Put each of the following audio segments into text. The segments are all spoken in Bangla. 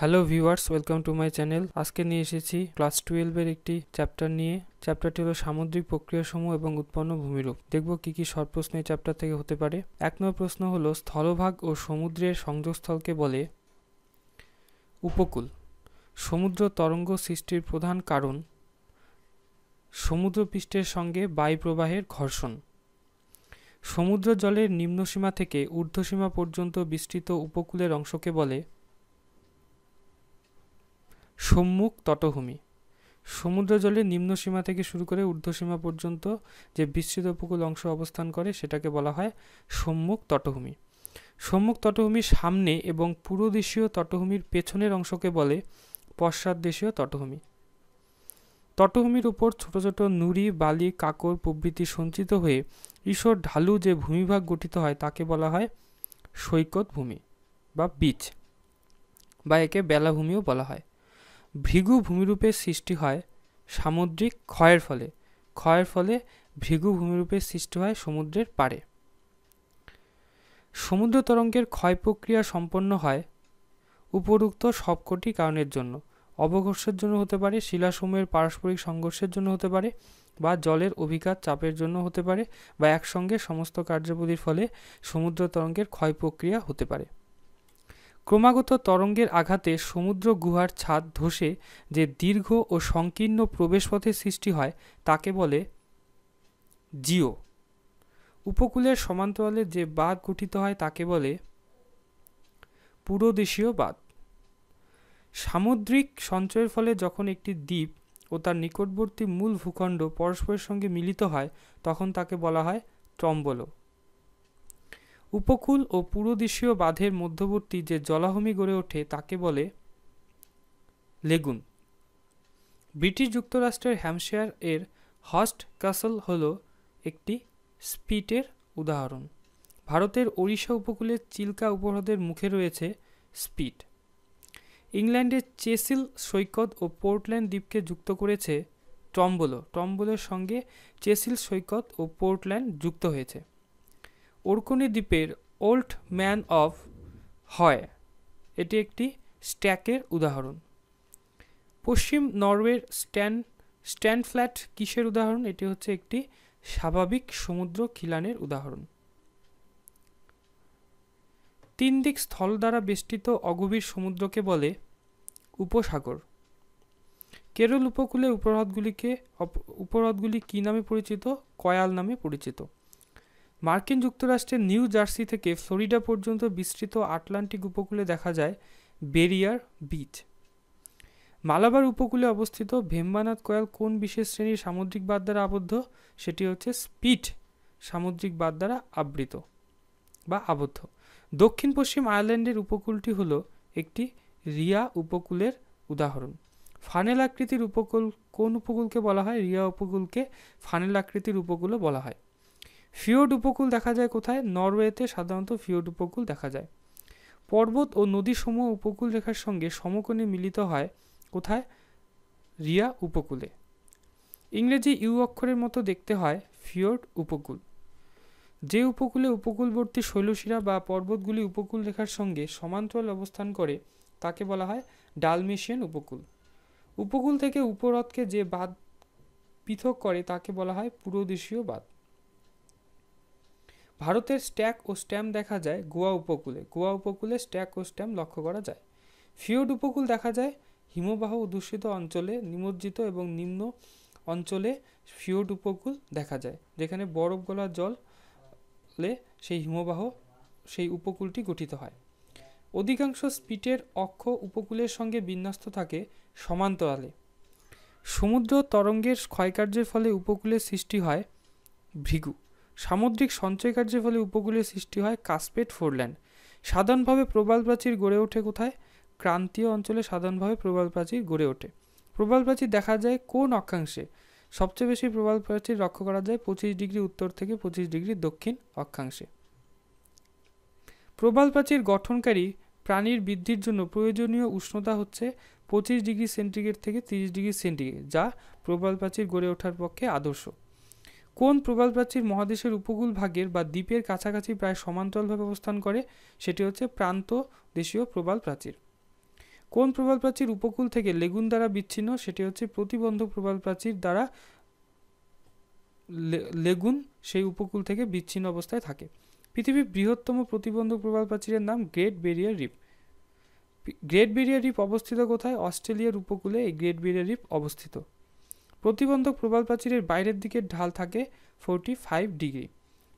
hello viewers welcome to my channel আজকে নিয়ে এসেছি ক্লাস টুয়েলভের একটি চ্যাপ্টার নিয়ে চ্যাপ্টারটি হলো সামুদ্রিক প্রক্রিয়াসমূহ এবং উৎপন্ন ভূমিরূপ দেখব কি কি শর্ট প্রশ্ন এই চ্যাপ্টার থেকে হতে পারে এক নম্বর প্রশ্ন হলো স্থলভাগ ও সমুদ্রের সংযোগস্থলকে বলে উপকূল সমুদ্র তরঙ্গ সৃষ্টির প্রধান কারণ সমুদ্রপৃষ্ঠের সঙ্গে বায়ুপ্রবাহের ঘর্ষণ সমুদ্র জলের নিম্নসীমা থেকে ঊর্ধ্বসীমা পর্যন্ত বিস্তৃত উপকূলের অংশকে বলে সম্মুখ তটভূমি সমুদ্র নিম্ন নিম্নসীমা থেকে শুরু করে ঊর্ধ্বসীমা পর্যন্ত যে বিস্তৃত উপকূল অংশ অবস্থান করে সেটাকে বলা হয় সম্মুখ তটভূমি সম্মুখ তটভূমির সামনে এবং পুরোদেশীয় তটভূমির পেছনের অংশকে বলে পশ্চাৎদেশীয় তটভূমি তটভূমির উপর ছোট ছোট নুড়ি বালি কাকর প্রভৃতি সঞ্চিত হয়ে ঈশ্বর ঢালু যে ভূমিভাগ গঠিত হয় তাকে বলা হয় সৈকত ভূমি বা বীচ বা একে বেলাভূমিও বলা হয় ভৃগু ভূমিরূপের সৃষ্টি হয় সামুদ্রিক ক্ষয়ের ফলে ক্ষয়ের ফলে ভৃগু ভূমিরূপের সৃষ্টি হয় সমুদ্রের পাড়ে সমুদ্র তরঙ্গের ক্ষয় প্রক্রিয়া সম্পন্ন হয় উপরুক্ত সবকটি কারণের জন্য অবঘর্ষের জন্য হতে পারে শিলাসমূহের পারস্পরিক সংঘর্ষের জন্য হতে পারে বা জলের অভিকার চাপের জন্য হতে পারে বা একসঙ্গে সমস্ত কার্যবলীর ফলে সমুদ্র তরঙ্গের ক্ষয় প্রক্রিয়া হতে পারে ক্রমাগত তরঙ্গের আঘাতে সমুদ্র গুহার ছাদ ধসে যে দীর্ঘ ও সংকীর্ণ প্রবেশপথের সৃষ্টি হয় তাকে বলে জিও উপকূলের সমান্তরালে যে বাঁধ গঠিত হয় তাকে বলে পুরোদেশীয় বাঁধ সামুদ্রিক সঞ্চয়ের ফলে যখন একটি দ্বীপ ও তার নিকটবর্তী মূল ভূখণ্ড পরস্পরের সঙ্গে মিলিত হয় তখন তাকে বলা হয় ট্রম্বলো উপকূল ও পুরোদেশীয় বাঁধের মধ্যবর্তী যে জলাভূমি গড়ে ওঠে তাকে বলে লেগুন ব্রিটিশ যুক্তরাষ্ট্রের হ্যামশেয়ার এর হস্ট কাসল হল একটি স্পিটের উদাহরণ ভারতের ওড়িশা উপকূলের চিল্কা উপহ্রদের মুখে রয়েছে স্পিট ইংল্যান্ডের চেসিল সৈকত ও পোর্টল্যান্ড দ্বীপকে যুক্ত করেছে টম্বোলো টম্বলের সঙ্গে চেসিল সৈকত ও পোর্টল্যান্ড যুক্ত হয়েছে ওরকনি দ্বীপের ওল্ড ম্যান অফ হয় এটি একটি স্ট্যাকের উদাহরণ পশ্চিম নরওয়ের স্ট্যান্ড স্ট্যান্ড ফ্ল্যাট কিসের উদাহরণ এটি হচ্ছে একটি স্বাভাবিক সমুদ্র খিলানের উদাহরণ তিন দিক স্থল দ্বারা বেষ্টিত অগভীর সমুদ্রকে বলে উপসাগর কেরল উপকূলে উপহ্রদগুলিকে উপহ্রদগুলি কী নামে পরিচিত কয়াল নামে পরিচিত মার্কিন যুক্তরাষ্ট্রের নিউ জার্সি থেকে ফ্লোরিডা পর্যন্ত বিস্তৃত আটলান্টিক উপকূলে দেখা যায় বেরিয়ার বিচ মালাবার উপকূলে অবস্থিত ভেম্বানাথ কয়াল কোন বিশেষ শ্রেণীর সামুদ্রিক বাদ দ্বারা আবদ্ধ সেটি হচ্ছে স্পিট সামুদ্রিক বাদ দ্বারা আবৃত বা আবদ্ধ দক্ষিণ পশ্চিম আয়ারল্যান্ডের উপকূলটি হল একটি রিয়া উপকূলের উদাহরণ ফানেল আকৃতির উপকূল কোন উপকূলকে বলা হয় রিয়া উপকূলকে ফানেল আকৃতির উপকূলও বলা হয় ফিওড উপকূল দেখা যায় কোথায় নরওয়েতে সাধারণত ফিওড উপকূল দেখা যায় পর্বত ও নদীসমূহ উপকূল রেখার সঙ্গে সমকোণে মিলিত হয় কোথায় রিয়া উপকূলে ইংরেজি ইউ অক্ষরের মতো দেখতে হয় ফিওর্ড উপকূল যে উপকূলে উপকূলবর্তী শৈলশিরা বা পর্বতগুলি উপকূল রেখার সঙ্গে সমান্তরাল অবস্থান করে তাকে বলা হয় ডালমেশিয়ান উপকূল উপকূল থেকে উপরতকে যে বাঁধ পৃথক করে তাকে বলা হয় পুরোদেশীয় বাঁধ ভারতের স্ট্যাক ও স্ট্যাম্প দেখা যায় গোয়া উপকূলে গোয়া উপকূলে স্ট্যাক ও স্ট্যাম্প লক্ষ্য করা যায় ফিওড উপকূল দেখা যায় হিমবাহ দূষিত অঞ্চলে নিমজ্জিত এবং নিম্ন অঞ্চলে ফিওড উপকূল দেখা যায় যেখানে বরফ গলা জলে সেই হিমবাহ সেই উপকূলটি গঠিত হয় অধিকাংশ স্পিটের অক্ষ উপকূলের সঙ্গে বিন্যস্ত থাকে সমান্তরালে সমুদ্র তরঙ্গের ক্ষয়কার্যের ফলে উপকূলের সৃষ্টি হয় ভৃগু সামুদ্রিক সঞ্চয়কার্যের ফলে উপকূলে সৃষ্টি হয় কাসপেট ফোরল্যান্ড সাধারণভাবে প্রবাল প্রাচীর গড়ে ওঠে কোথায় ক্রান্তীয় অঞ্চলে সাধারণভাবে প্রবাল প্রাচীর গড়ে ওঠে প্রবাল প্রাচীর দেখা যায় কোন অক্ষাংশে সবচেয়ে বেশি প্রবাল প্রাচীর লক্ষ্য করা যায় পঁচিশ ডিগ্রি উত্তর থেকে পঁচিশ ডিগ্রি দক্ষিণ অক্ষাংশে প্রবাল প্রাচীর গঠনকারী প্রাণীর বৃদ্ধির জন্য প্রয়োজনীয় উষ্ণতা হচ্ছে পঁচিশ ডিগ্রি সেন্টিগ্রেড থেকে তিরিশ ডিগ্রি সেন্টিগ্রেড যা প্রবাল প্রাচীর গড়ে ওঠার পক্ষে আদর্শ কোন প্রবাল প্রাচীর মহাদেশের উপকূল ভাগের বা দ্বীপের কাছাকাছি প্রায় সমান্তরালভাবে অবস্থান করে সেটি হচ্ছে প্রান্ত দেশীয় প্রবাল প্রাচীর কোন প্রবাল প্রাচীর উপকূল থেকে লেগুন দ্বারা বিচ্ছিন্ন সেটি হচ্ছে প্রতিবন্ধক প্রবাল প্রাচীর দ্বারা লেগুন সেই উপকূল থেকে বিচ্ছিন্ন অবস্থায় থাকে পৃথিবীর বৃহত্তম প্রতিবন্ধক প্রবাল প্রাচীরের নাম great barrier reef great barrier reef অবস্থিত কোথায় অস্ট্রেলিয়ার উপকূলে এই গ্রেট বেরিয়ার রিপ অবস্থিত প্রতিবন্ধক প্রবাল প্রাচীরের বাইরের দিকের ঢাল থাকে ফোরটি ফাইভ ডিগ্রি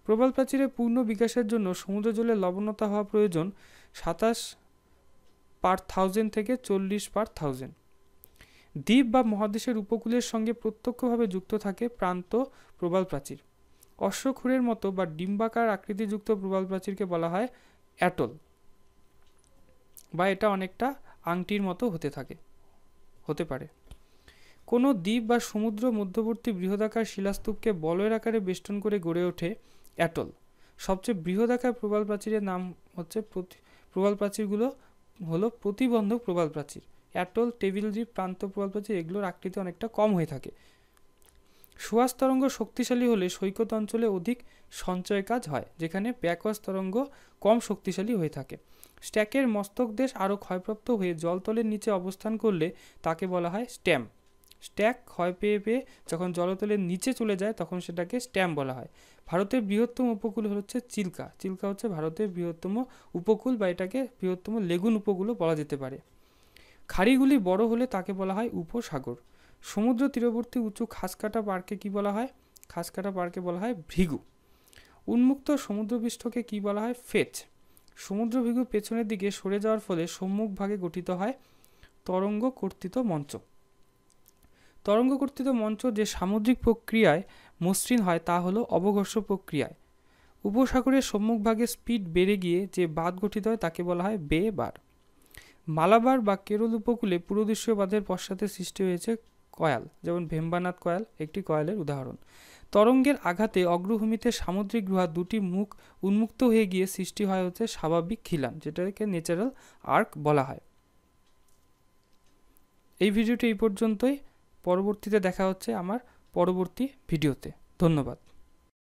প্রবাল প্রাচীরের পূর্ণ বিকাশের জন্য সমুদ্র জলে লবণতা হওয়া প্রয়োজন সাতাশ পার থাউজেন্ড থেকে চল্লিশ পার থাউজেন্ড দ্বীপ বা মহাদেশের উপকূলের সঙ্গে প্রত্যক্ষভাবে যুক্ত থাকে প্রান্ত প্রবাল প্রাচীর অশ্বক্ষুরের মতো বা ডিম্বাকার আকৃতিযুক্ত প্রবাল প্রাচীরকে বলা হয় অ্যাটল বা এটা অনেকটা আংটির মতো হতে থাকে হতে পারে কোনো দ্বীপ বা সমুদ্র মধ্যবর্তী বৃহদাকার শিলাস্তূপকে বলয়ের আকারে বেষ্টন করে গড়ে ওঠে অ্যাটল সবচেয়ে বৃহদাকার প্রবাল প্রাচীরের নাম হচ্ছে প্রবাল প্রাচীরগুলো হলো প্রতিবন্ধক প্রবাল প্রাচীর অ্যাটল টেবিল দ্বীপ প্রান্ত প্রবাল প্রাচীর এগুলোর আকৃতি অনেকটা কম হয়ে থাকে সুয়াস তরঙ্গ শক্তিশালী হলে সৈকত অঞ্চলে অধিক সঞ্চয় কাজ হয় যেখানে ব্যাকওয়াস তরঙ্গ কম শক্তিশালী হয়ে থাকে স্ট্যাকের মস্তক দেশ আরও ক্ষয়প্রাপ্ত হয়ে জলতলের নিচে অবস্থান করলে তাকে বলা হয় স্ট্যাম্প স্ট্যাক ক্ষয় পেয়ে পেয়ে যখন জলতলের নিচে চলে যায় তখন সেটাকে স্ট্যাম বলা হয় ভারতের বৃহত্তম উপকূল হচ্ছে চিল্কা চিল্কা হচ্ছে ভারতের বৃহত্তম উপকূল বা এটাকে বৃহত্তম লেগুন উপকূলও বলা যেতে পারে খাড়িগুলি বড় হলে তাকে বলা হয় উপসাগর সমুদ্র তীরবর্তী উঁচু খাসকাটা পার্কে কি বলা হয় খাসকাটা পার্কে বলা হয় ভৃগু উন্মুক্ত সমুদ্রপৃষ্ঠকে কি বলা হয় ফেচ ভৃগু পেছনের দিকে সরে যাওয়ার ফলে সম্মুখভাগে গঠিত হয় তরঙ্গ কর্তৃত মঞ্চ কর্তৃত মঞ্চ যে সামুদ্রিক প্রক্রিয়ায় মসৃণ হয় তা হলো অবঘর্ষ প্রক্রিয়ায় উপসাগরের সম্মুখভাগে স্পিড বেড়ে গিয়ে যে বাদ গঠিত হয় তাকে বলা হয় বে বার মালাবার বা কেরল উপকূলে পুরোদৃশ্য বাঁধের পশ্চাতে সৃষ্টি হয়েছে কয়াল যেমন ভেম্বানাথ কয়াল একটি কয়ালের উদাহরণ তরঙ্গের আঘাতে অগ্রভূমিতে সামুদ্রিক গুহা দুটি মুখ উন্মুক্ত হয়ে গিয়ে সৃষ্টি হয় হচ্ছে স্বাভাবিক খিলান যেটাকে ন্যাচারাল আর্ক বলা হয় এই ভিডিওটি এই পর্যন্তই পরবর্তীতে দেখা হচ্ছে আমার পরবর্তী ভিডিওতে ধন্যবাদ